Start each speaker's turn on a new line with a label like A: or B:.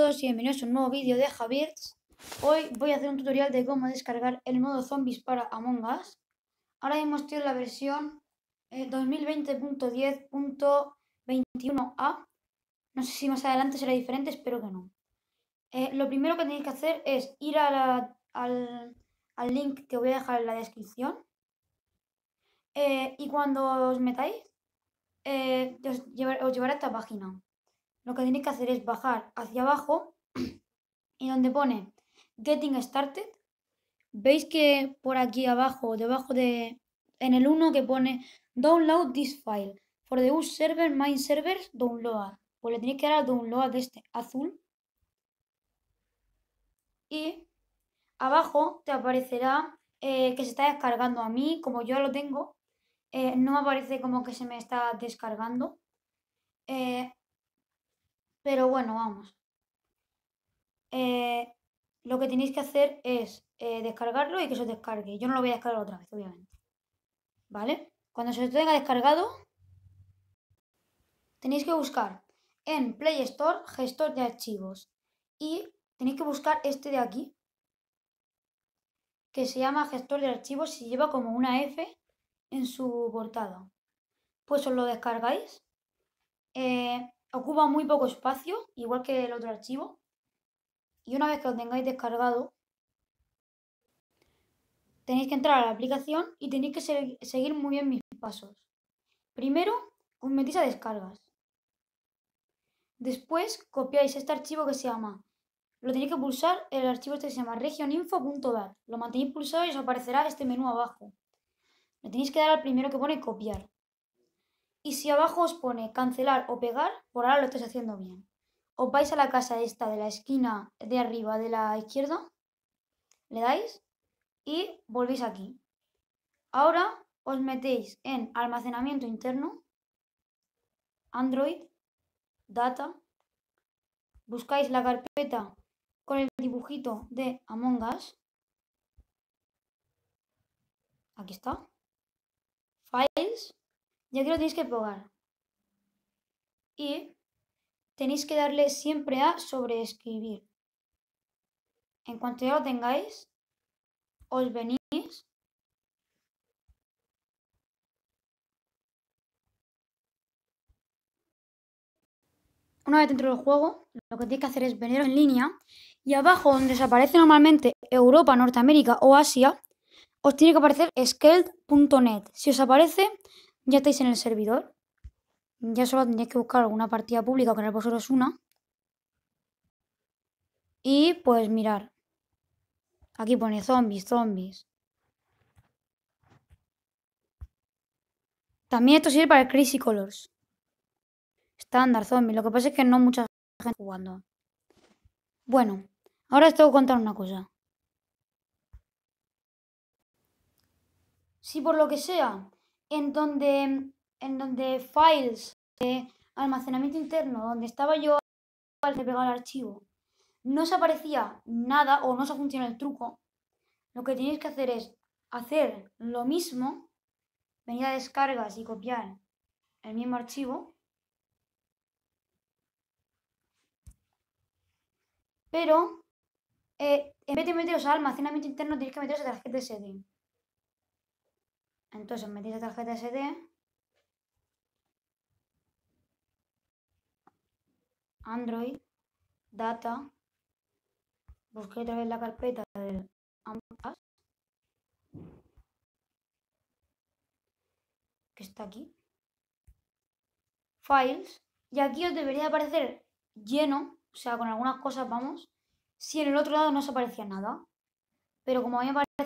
A: todos y bienvenidos a un nuevo vídeo de Javier. Hoy voy a hacer un tutorial de cómo descargar el modo zombies para Among Us. Ahora hemos estoy la versión 2020.10.21a. Eh, no sé si más adelante será diferente, espero que no. Eh, lo primero que tenéis que hacer es ir a al, link que voy a dejar en la descripción. Eh, y cuando os metáis, os, llevará a esta página lo que tenéis que hacer es bajar hacia abajo y donde pone Getting Started, veis que por aquí abajo, debajo de, en el 1 que pone Download this file for the use server, main servers, download. Pues le tenéis que dar a download de este azul. Y abajo te aparecerá eh, que se está descargando a mí, como yo lo tengo, eh, no aparece como que se me está descargando. Pero bueno, vamos. Eh, lo que tenéis que hacer es eh, descargarlo y que se os descargue. Yo no lo voy a descargar otra vez, obviamente. ¿Vale? Cuando se os tenga descargado, tenéis que buscar en Play Store gestor de archivos. Y tenéis que buscar este de aquí, que se llama gestor de archivos y lleva como una F en su portada. Pues os lo descargáis. Eh, ocupa muy poco espacio, igual que el otro archivo. Y una vez que lo tengáis descargado, tenéis que entrar a la aplicación y tenéis que seguir muy bien mis pasos. Primero, os metís a descargas. Después, copiáis este archivo que se llama. Lo tenéis que pulsar, el archivo este que se llama regioninfo.dat. Lo mantenéis pulsado y os aparecerá este menú abajo. Le tenéis que dar al primero que pone copiar. Y si abajo os pone cancelar o pegar, por ahora lo estáis haciendo bien. Os vais a la casa esta de la esquina de arriba de la izquierda, le dais y volvéis aquí. Ahora os metéis en almacenamiento interno, Android, Data, buscáis la carpeta con el dibujito de Among Us. Aquí está. Files ya que lo tenéis que pegar. Y
B: tenéis que darle siempre a
A: sobreescribir. En cuanto ya lo tengáis, os venís una vez dentro del juego, lo que tenéis que hacer es venir en línea y abajo donde os aparece normalmente Europa, Norteamérica o Asia, os tiene que aparecer Skeld.net, Si os aparece, ya estáis en el servidor. Ya solo tendréis que buscar alguna partida pública o crear vosotros una. Y pues mirar. Aquí pone zombies, zombies. También esto sirve para el Crazy Colors. Estándar zombies, Lo que pasa es que no mucha gente jugando. Bueno, ahora os tengo que contar una cosa. Si por lo que sea en donde, en donde files de almacenamiento interno, donde estaba yo al pegar el archivo, no se aparecía nada o no se funciona el truco, lo que tenéis que hacer es hacer lo mismo, venir a descargas y copiar el mismo archivo, pero eh, en vez de meteros al almacenamiento interno tenéis que meteros a tarjeta SD. Entonces metí la tarjeta SD. Android, data, busqué otra vez la carpeta del Ampas, que está aquí, files, y aquí os debería aparecer lleno, o sea, con algunas cosas vamos, si en el otro lado no os aparecía nada, pero como a mí me parece